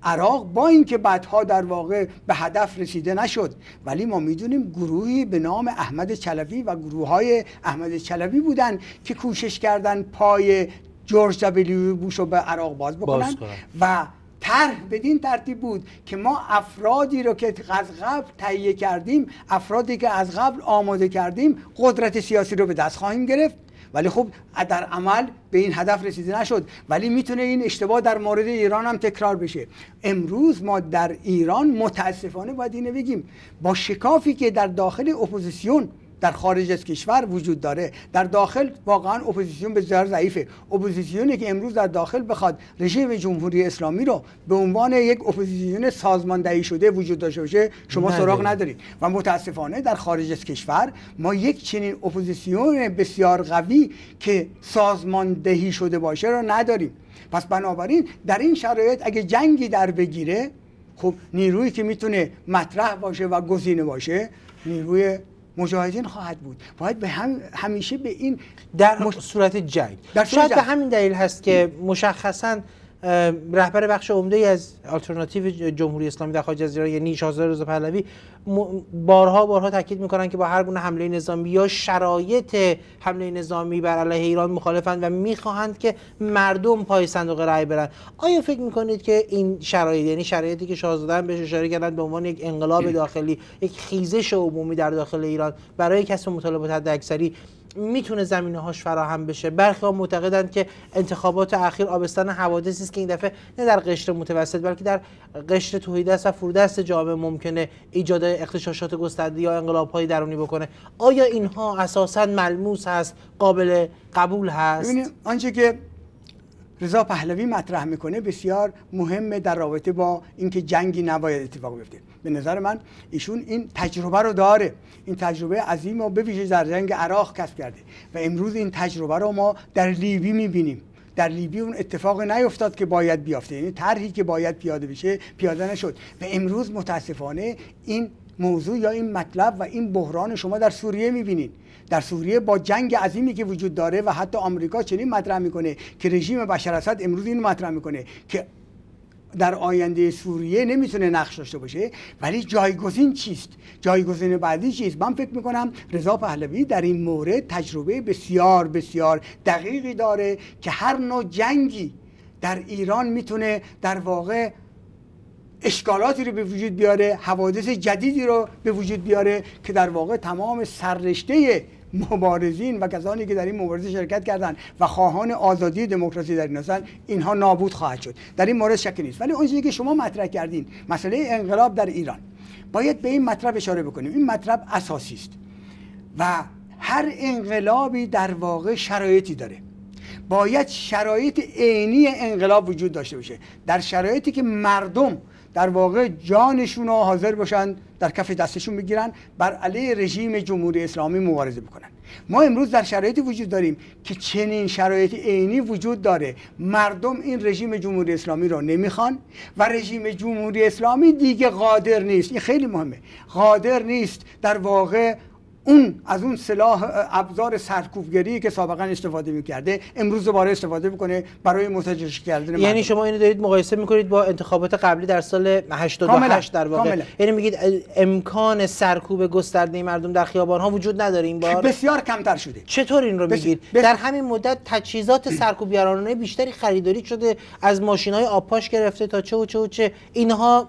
عراق با اینکه بعدها در واقع به هدف رسیده نشد ولی ما میدونیم گروهی به نام احمد چلوی و گروه های احمد چلوی بودن که کوشش کردن پای جورج دبلیو بوش رو به عراق باز بکنن و طرح بدین ترتیب بود که ما افرادی رو که از قبل تهیه کردیم افرادی که از قبل آماده کردیم قدرت سیاسی رو به دست خواهیم گرفت ولی خب در عمل به این هدف رسیده نشد ولی میتونه این اشتباه در مورد ایران هم تکرار بشه امروز ما در ایران متاسفانه باید اینو بگیم با شکافی که در داخل اپوزیسیون در خارج از کشور وجود داره در داخل واقعا اپوزیسیون بسیار ضعیفه اپوزیسیونی که امروز در داخل بخواد رژیم جمهوری اسلامی رو به عنوان یک اپوزیسیون سازماندهی شده وجود داشته باشه شما نده. سراغ ندارید و متاسفانه در خارج از کشور ما یک چنین اپوزیسیون بسیار قوی که سازماندهی شده باشه رو نداریم پس بنابراین در این شرایط اگه جنگی در بگیره خب نیرویی که میتونه مطرح باشه و گزینه باشه نیروی مجاهدین خواهد بود باید به هم همیشه به این در صورت جنگ در صورت شاید به همین دلیل هست که مشخصا رهبر بخش عمده از آلترناتیو جمهوری اسلامی در خارج از ایران یعنی شاهزاده رضا پهلوی بارها بارها تاکید میکنن که با هر گونه حمله نظامی یا شرایط حمله نظامی بر علیه ایران مخالفند و میخواهند که مردم پای صندوق رأی برن آیا فکر میکنید که این شرایط یعنی شرایطی که شاهزاده بهش اشاره کردن به عنوان یک انقلاب داخلی یک خیزش عمومی در داخل ایران برای کسب مطالبات حداکثری میتونه زمینه هاش فراهم بشه برخی ها معتقدند که انتخابات اخیر آبستان حوادثی است که این دفعه نه در قشر متوسط بلکه در قشر توهیدست و فرودست جامعه ممکنه ایجاد اختشاشات گسترده یا انقلاب های درونی بکنه آیا اینها اساسا ملموس هست قابل قبول هست آنچه که رضا پهلوی مطرح میکنه بسیار مهمه در رابطه با اینکه جنگی نباید اتفاق بیفته به نظر من ایشون این تجربه رو داره این تجربه عظیم رو به در جنگ عراق کسب کرده و امروز این تجربه رو ما در لیبی میبینیم در لیبی اون اتفاق نیفتاد که باید بیافته یعنی طرحی که باید پیاده بشه پیاده نشد و امروز متاسفانه این موضوع یا این مطلب و این بحران شما در سوریه میبینید در سوریه با جنگ عظیمی که وجود داره و حتی آمریکا چنین مطرح میکنه که رژیم بشار اسد امروز اینو مطرح میکنه که در آینده سوریه نمیتونه نقش داشته باشه ولی جایگزین چیست جایگزین بعدی چیست من فکر میکنم رضا پهلوی در این مورد تجربه بسیار بسیار دقیقی داره که هر نوع جنگی در ایران میتونه در واقع اشکالاتی رو به وجود بیاره حوادث جدیدی رو به وجود بیاره که در واقع تمام سررشته مبارزین و کسانی که در این مبارزه شرکت کردند و خواهان آزادی دموکراسی در این هستند اینها نابود خواهد شد در این مورد شکی نیست ولی اون که شما مطرح کردین مسئله انقلاب در ایران باید به این مطلب اشاره بکنیم این مطلب اساسی است و هر انقلابی در واقع شرایطی داره باید شرایط عینی انقلاب وجود داشته باشه در شرایطی که مردم در واقع جانشون رو حاضر باشن در کف دستشون بگیرن بر علیه رژیم جمهوری اسلامی مبارزه بکنن ما امروز در شرایطی وجود داریم که چنین شرایط عینی وجود داره مردم این رژیم جمهوری اسلامی رو نمیخوان و رژیم جمهوری اسلامی دیگه قادر نیست این خیلی مهمه قادر نیست در واقع اون از اون سلاح ابزار سرکوبگری که سابقا استفاده میکرده امروز دوباره استفاده میکنه برای متجاوز کردن یعنی شما اینو دارید مقایسه میکنید با انتخابات قبلی در سال 88 در واقع یعنی میگید امکان سرکوب گسترده مردم در خیابان ها وجود نداره این بار بسیار کمتر شده چطور این رو میگید در همین مدت تجهیزات سرکوبگرانه بیشتری خریداری شده از ماشین های آپاش گرفته تا چه و چه و چه اینها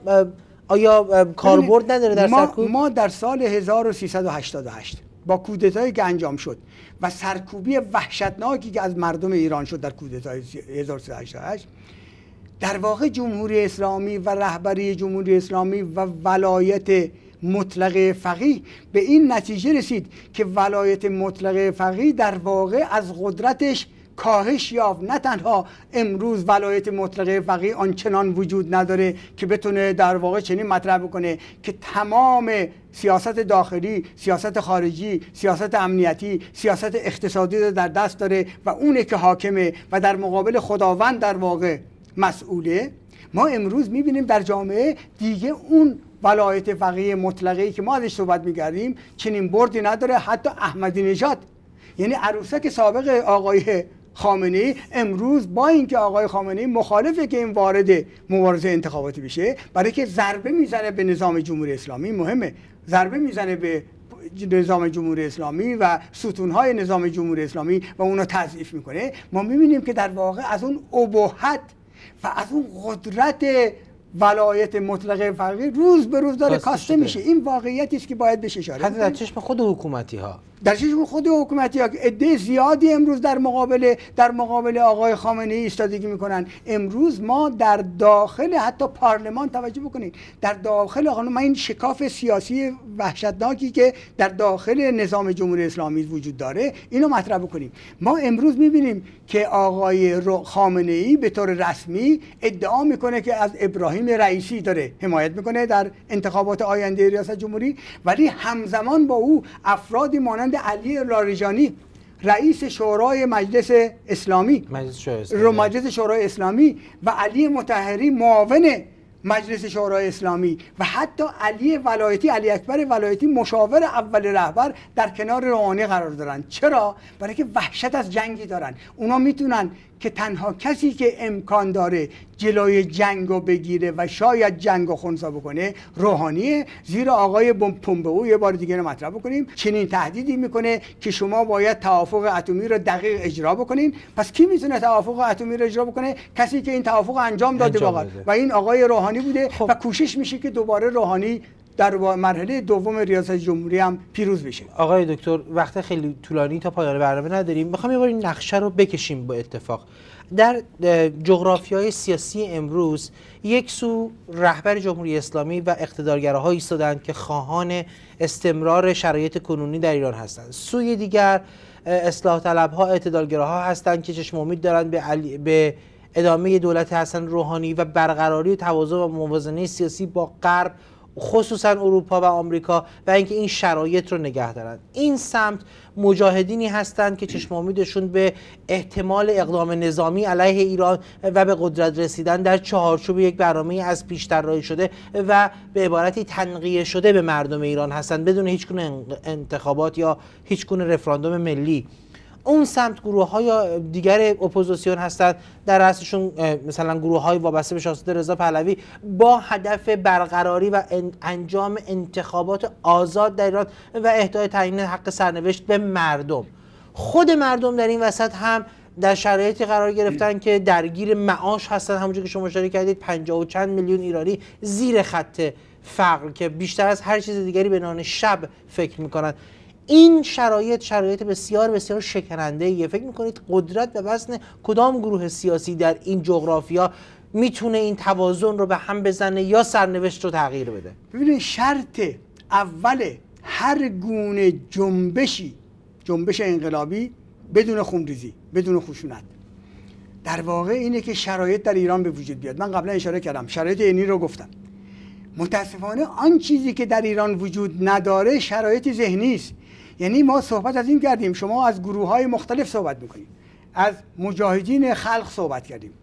آیا کاربرد نداره در ما, سرکوب؟ ما در سال 1388 با کودتایی که انجام شد و سرکوبی وحشتناکی که از مردم ایران شد در کودتای 1388 در واقع جمهوری اسلامی و رهبری جمهوری اسلامی و ولایت مطلق فقیه به این نتیجه رسید که ولایت مطلق فقیه در واقع از قدرتش کاهش یافت نه تنها امروز ولایت مطلقه فقیه آنچنان وجود نداره که بتونه در واقع چنین مطرح بکنه که تمام سیاست داخلی سیاست خارجی سیاست امنیتی سیاست اقتصادی رو در دست داره و اونه که حاکمه و در مقابل خداوند در واقع مسئوله ما امروز میبینیم در جامعه دیگه اون ولایت فقیه مطلقه ای که ما ازش صحبت میگردیم چنین بردی نداره حتی احمدی نژاد یعنی عروسک سابق آقای خامنه ای امروز با اینکه آقای خامنه ای مخالفه که این وارد مبارزه انتخاباتی بشه برای که ضربه میزنه به نظام جمهوری اسلامی مهمه ضربه میزنه به نظام جمهوری اسلامی و ستونهای نظام جمهوری اسلامی و اونو تضعیف میکنه ما میبینیم که در واقع از اون ابهت و از اون قدرت ولایت مطلق فقیه روز به روز داره کاسته میشه این واقعیتی است که باید بشه اشاره حتی در چشم خود حکومتی ها در خود حکومتی ها که زیادی امروز در مقابل در مقابل آقای خامنه ای ایستادگی میکنن امروز ما در داخل حتی پارلمان توجه بکنید در داخل آقا من این شکاف سیاسی وحشتناکی که در داخل نظام جمهوری اسلامی وجود داره اینو مطرح بکنیم ما امروز میبینیم که آقای خامنه ای به طور رسمی ادعا میکنه که از ابراهیم رئیسی داره حمایت میکنه در انتخابات آینده ریاست جمهوری ولی همزمان با او افرادی مانند مانند علی لاریجانی رئیس شورای مجلس اسلامی مجلس شورای اسلامی, مجلس شورای اسلامی و علی متحری معاون مجلس شورای اسلامی و حتی علی ولایتی علی اکبر ولایتی مشاور اول رهبر در کنار روحانی قرار دارن چرا برای که وحشت از جنگی دارن اونا میتونن که تنها کسی که امکان داره جلوی جنگ رو بگیره و شاید جنگ رو خونسا بکنه روحانیه زیرا آقای او یه بار دیگه رو مطرح بکنیم چنین تهدیدی میکنه که شما باید توافق اتمی رو دقیق اجرا بکنین پس کی میتونه توافق اتمی رو اجرا بکنه کسی که این توافق انجام داده و این آقای روحانی بوده خب. و کوشش میشه که دوباره روحانی در مرحله دوم ریاست جمهوری هم پیروز بشیم آقای دکتر وقت خیلی طولانی تا پایان برنامه نداریم میخوام یه بار این نقشه رو بکشیم با اتفاق در های سیاسی امروز یک سو رهبر جمهوری اسلامی و اقتدارگراها ایستادند که خواهان استمرار شرایط کنونی در ایران هستند سوی دیگر اصلاح طلب ها اعتدالگراها هستند که چشم امید دارند به, به ادامه دولت حسن روحانی و برقراری توازن و موازنه سیاسی با غرب خصوصا اروپا و آمریکا و اینکه این شرایط رو نگه دارن این سمت مجاهدینی هستند که چشم امیدشون به احتمال اقدام نظامی علیه ایران و به قدرت رسیدن در چهارچوب یک برنامه از پیش طراحی شده و به عبارتی تنقیه شده به مردم ایران هستند بدون هیچ انتخابات یا هیچ گونه رفراندوم ملی اون سمت گروه های دیگر اپوزیسیون هستند در اصلشون مثلا گروه های وابسته به شاهزاده رضا پهلوی با هدف برقراری و انجام انتخابات آزاد در ایران و اهدای تعیین حق سرنوشت به مردم خود مردم در این وسط هم در شرایطی قرار گرفتن که درگیر معاش هستن همونجور که شما اشاره کردید 50 و چند میلیون ایرانی زیر خط فقر که بیشتر از هر چیز دیگری به نان شب فکر میکنند این شرایط شرایط بسیار بسیار شکننده ایه فکر میکنید قدرت و وزن کدام گروه سیاسی در این جغرافیا میتونه این توازن رو به هم بزنه یا سرنوشت رو تغییر بده ببینید شرط اول هر گونه جنبشی جنبش انقلابی بدون خونریزی بدون خشونت در واقع اینه که شرایط در ایران به وجود بیاد من قبلا اشاره کردم شرایط اینی رو گفتم متاسفانه آن چیزی که در ایران وجود نداره شرایط ذهنی است یعنی ما صحبت از این کردیم شما از گروه های مختلف صحبت میکنیم، از مجاهدین خلق صحبت کردیم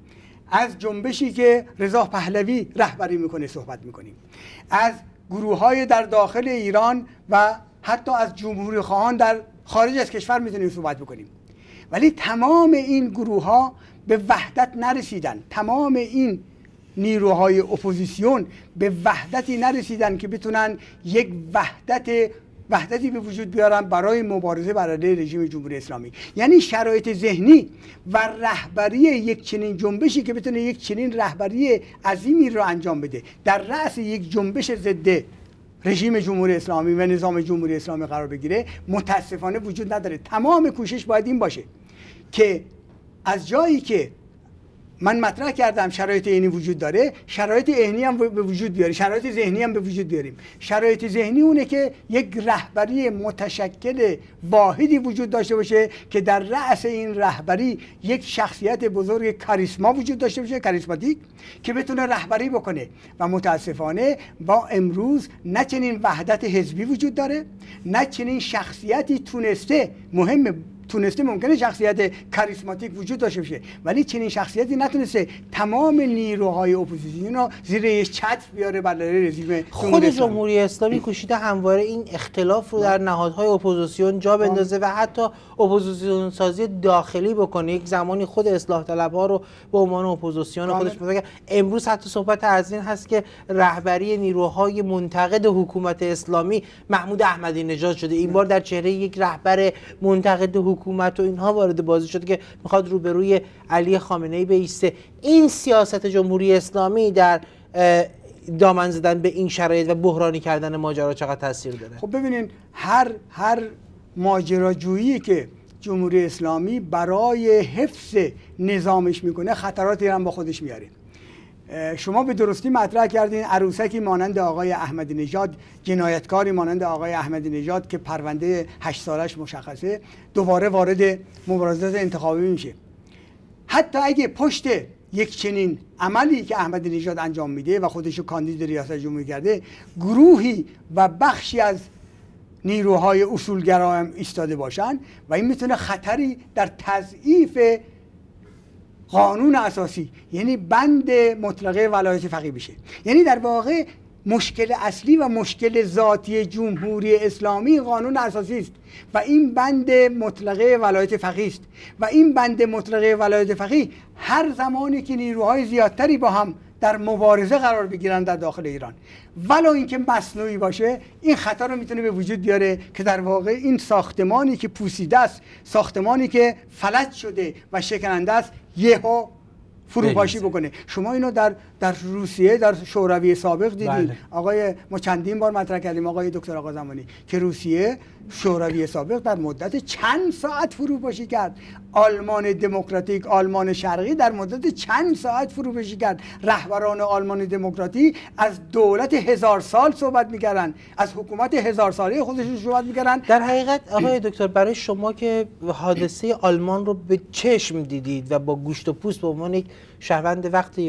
از جنبشی که رضا پهلوی رهبری میکنه صحبت میکنیم از گروه های در داخل ایران و حتی از جمهوری خواهان در خارج از کشور میتونیم صحبت بکنیم ولی تمام این گروه ها به وحدت نرسیدن تمام این نیروهای اپوزیسیون به وحدتی نرسیدن که بتونن یک وحدت وحدتی به وجود بیارن برای مبارزه بر علیه رژیم جمهوری اسلامی یعنی شرایط ذهنی و رهبری یک چنین جنبشی که بتونه یک چنین رهبری عظیمی رو انجام بده در رأس یک جنبش ضد رژیم جمهوری اسلامی و نظام جمهوری اسلامی قرار بگیره متاسفانه وجود نداره تمام کوشش باید این باشه که از جایی که من مطرح کردم شرایط عینی وجود داره شرایط عینی هم به وجود داره شرایط ذهنی هم به وجود بیاریم شرایط ذهنی اونه که یک رهبری متشکل واحدی وجود داشته باشه که در رأس این رهبری یک شخصیت بزرگ کاریسما وجود داشته باشه کاریسماتیک که بتونه رهبری بکنه و متاسفانه با امروز نه چنین وحدت حزبی وجود داره نه چنین شخصیتی تونسته مهم تونسته ممکنه شخصیت کاریسماتیک وجود داشته باشه ولی چنین شخصیتی نتونسته تمام نیروهای اپوزیسیون رو زیر یه چتر بیاره برای رژیم خود جمهوری اسلامی کوشیده همواره این اختلاف رو در نهادهای اپوزیسیون جا بندازه و حتی اپوزیسیون سازی داخلی بکنه یک زمانی خود اصلاح طلب ها رو به عنوان اپوزیسیون خودش بزنه امروز حتی صحبت از هست که رهبری نیروهای منتقد حکومت اسلامی محمود احمدی نژاد شده این بار در چهره یک رهبر منتقد حکومت حکومت و اینها وارد بازی شده که میخواد روبروی علی خامنه ای بیسته این سیاست جمهوری اسلامی در دامن زدن به این شرایط و بحرانی کردن ماجرا چقدر تاثیر داره خب ببینین هر هر ماجراجویی که جمهوری اسلامی برای حفظ نظامش میکنه خطراتی هم با خودش میاره شما به درستی مطرح کردین عروسکی مانند آقای احمد نژاد جنایتکاری مانند آقای احمد نژاد که پرونده هشت سالش مشخصه دوباره وارد مبارزات انتخابی میشه حتی اگه پشت یک چنین عملی که احمد نژاد انجام میده و خودش رو کاندید ریاست جمهوری کرده گروهی و بخشی از نیروهای اصولگرا هم ایستاده باشن و این میتونه خطری در تضعیف قانون اساسی یعنی بند مطلقه ولایت فقیه بشه یعنی در واقع مشکل اصلی و مشکل ذاتی جمهوری اسلامی قانون اساسی است و این بند مطلقه ولایت فقیه است و این بند مطلقه ولایت فقیه هر زمانی که نیروهای زیادتری با هم در مبارزه قرار بگیرن در داخل ایران ولو اینکه مصنوعی باشه این خطر رو میتونه به وجود بیاره که در واقع این ساختمانی که پوسیده است ساختمانی که فلج شده و شکننده است یهو فروپاشی بکنه شما اینو در در روسیه در شوروی سابق دیدید بله. آقای ما چندین بار مطرح کردیم آقای دکتر آقا زمانی که روسیه شوروی سابق در مدت چند ساعت فروپاشی کرد آلمان دموکراتیک آلمان شرقی در مدت چند ساعت فروپاشی کرد رهبران آلمان دموکراتی از دولت هزار سال صحبت میکردن از حکومت هزار ساله خودشون صحبت میکردن در حقیقت آقای دکتر برای شما که حادثه آلمان رو به چشم دیدید و با گوشت و پوست به عنوان شهروند وقت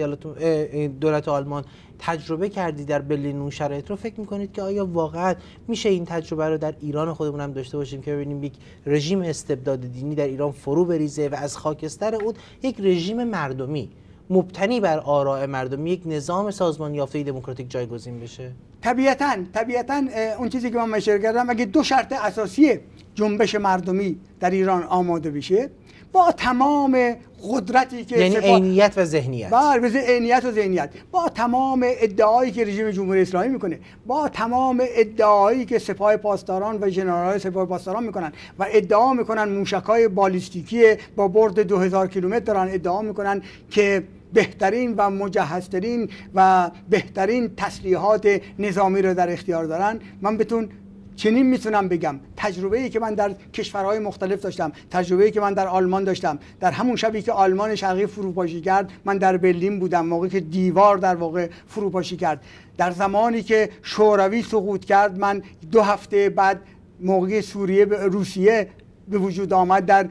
دولت آلمان تجربه کردی در برلین اون شرایط رو فکر میکنید که آیا واقعا میشه این تجربه رو در ایران خودمون هم داشته باشیم که ببینیم یک رژیم استبداد دینی در ایران فرو بریزه و از خاکستر اون یک رژیم مردمی مبتنی بر آراء مردمی یک نظام سازمان یافته دموکراتیک جایگزین بشه طبیعتا طبیعتا اون چیزی که من مشیر کردم اگه دو شرط اساسی جنبش مردمی در ایران آماده بشه با تمام قدرتی که یعنی عینیت و ذهنیت بله عینیت و ذهنیت با تمام ادعایی که رژیم جمهوری اسلامی میکنه با تمام ادعایی که سپاه پاسداران و ژنرالهای سپاه پاسداران میکنن و ادعا میکنن موشکای بالیستیکی با برد 2000 کیلومتر دارن ادعا میکنن که بهترین و مجهزترین و بهترین تسلیحات نظامی رو در اختیار دارن من بتون، چنین میتونم بگم تجربه ای که من در کشورهای مختلف داشتم تجربه ای که من در آلمان داشتم در همون شبی که آلمان شرقی فروپاشی کرد من در برلین بودم موقعی که دیوار در واقع فروپاشی کرد در زمانی که شوروی سقوط کرد من دو هفته بعد موقعی سوریه به روسیه به وجود آمد در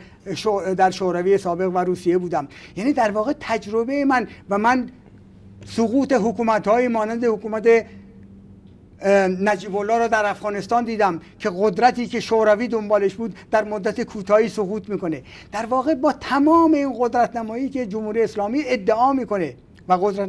در شوروی سابق و روسیه بودم یعنی در واقع تجربه من و من سقوط حکومت های مانند حکومت نجیب الله را در افغانستان دیدم که قدرتی که شوروی دنبالش بود در مدت کوتاهی سقوط میکنه در واقع با تمام این قدرت نمایی که جمهوری اسلامی ادعا میکنه و قدرت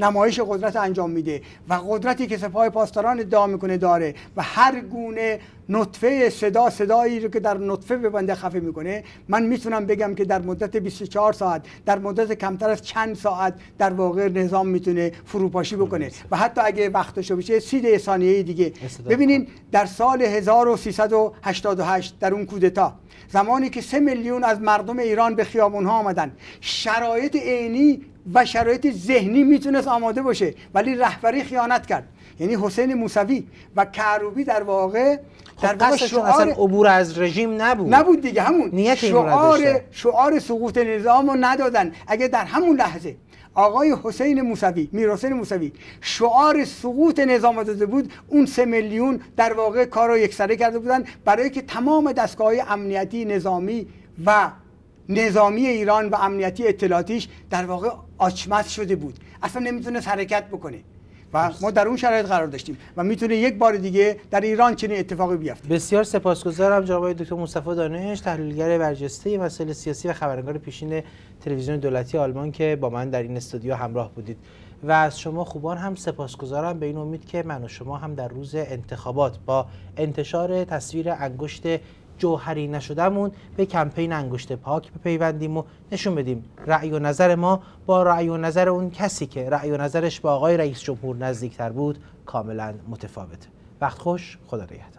نمایش قدرت انجام میده و قدرتی که سپاه پاسداران ادعا میکنه داره و هر گونه نطفه صدا صدایی رو که در نطفه ببنده خفه میکنه من میتونم بگم که در مدت 24 ساعت در مدت کمتر از چند ساعت در واقع نظام میتونه فروپاشی بکنه و حتی اگه وقتش بشه 30 ثانیه دیگه ببینین در سال 1388 در اون کودتا زمانی که 3 میلیون از مردم ایران به خیابون ها آمدن شرایط عینی و شرایط ذهنی میتونست آماده باشه ولی رهبری خیانت کرد یعنی حسین موسوی و کعروبی در واقع خب در شعار اصلا عبور از رژیم نبود نبود دیگه همون شعار شعار سقوط نظام رو ندادن اگه در همون لحظه آقای حسین موسوی میر موسوی شعار سقوط نظام داده بود اون سه میلیون در واقع کار رو یکسره کرده بودن برای که تمام دستگاه امنیتی نظامی و نظامی ایران و امنیتی اطلاعاتیش در واقع آچمت شده بود اصلا نمیتونه حرکت بکنه و ما در اون شرایط قرار داشتیم و میتونه یک بار دیگه در ایران چنین اتفاقی بیفته بسیار سپاسگزارم جناب دکتر مصطفی دانش تحلیلگر برجسته مسائل سیاسی و خبرنگار پیشین تلویزیون دولتی آلمان که با من در این استودیو همراه بودید و از شما خوبان هم سپاسگزارم به این امید که من و شما هم در روز انتخابات با انتشار تصویر انگشت جوهری نشدهمون به کمپین انگشت پاک بپیوندیم و نشون بدیم رأی و نظر ما با رأی و نظر اون کسی که رأی و نظرش با آقای رئیس جمهور نزدیکتر بود کاملا متفاوته وقت خوش خدا نگهدار